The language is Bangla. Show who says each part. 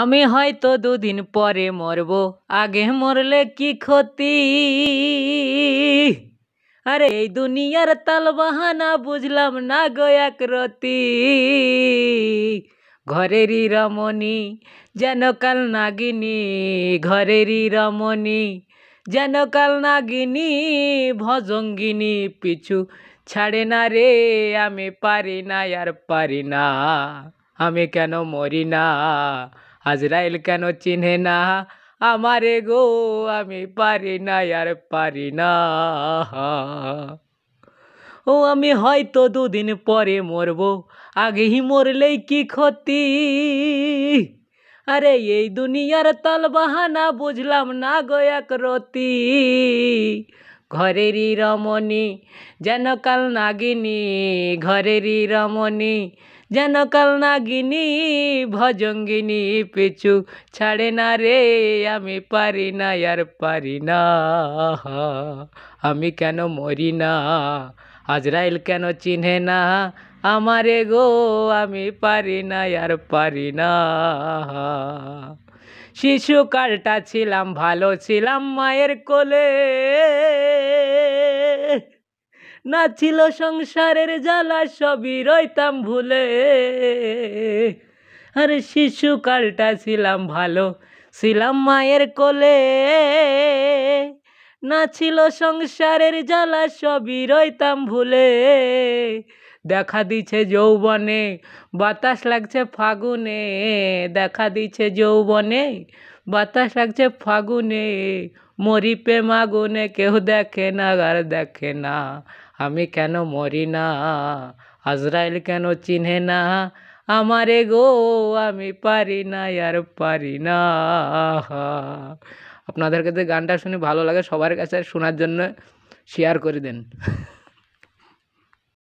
Speaker 1: আমি হয়তো দুদিন পরে মরব আগে মরলে কি ক্ষতি আরে এই দুনিয়ার তাল বাহানা বুঝলাম না গো রতি ঘরেরই রমণী যেন কাল নাগিনী ঘরেরই রমণী যেন কাল নাগিনী ভজঙ্গিনী পিছু ছাড়ে না রে আমি পারি না আর পারি না আমি কেন মরি না আজরাইল কেন চিনে না আমারে গো আমি পারি না আর পারি না ও আমি হয়তো দুদিন পরে মরব আগেই মরলেই কি ক্ষতি আরে এই দুনিয়ার তল বাহানা বুঝলাম না গো এক রতি ঘরেরই রমণী যেন কাল নাগিনী ঘরেরই রমণী যেন কাল নাগিনী ভজঙ্গিনী পিছু ছাড়ে না রে আমি পারি না আর পারি না আমি কেন মরি না আজরাইল কেন চিনে না আমারে গো আমি পারি না আর পারি না শিশুকালটা ছিলাম ভালো ছিলাম মায়ের কোলে না ছিল সংসারের জ্বালা সবই রইতাম ভুলে আরে শিশুকালটা ছিলাম ভালো ছিলাম মায়ের কোলে না ছিল সংসারের জ্বালা সবই রইতাম ভুলে দেখা দিছে যৌবনে বাতাস লাগছে ফাগুনে দেখা দিছে যৌবনে বাতাস লাগছে ফাগুনে মরি মাগুনে কেউ দেখে না আর দেখে না আমি কেন মরি না আজরায়েল কেন চিনে না আমারে গো আমি পারি না আর পারি না আপনাদের কাছে গানটা শুনে ভালো লাগে সবার কাছে শোনার জন্য শেয়ার করে দেন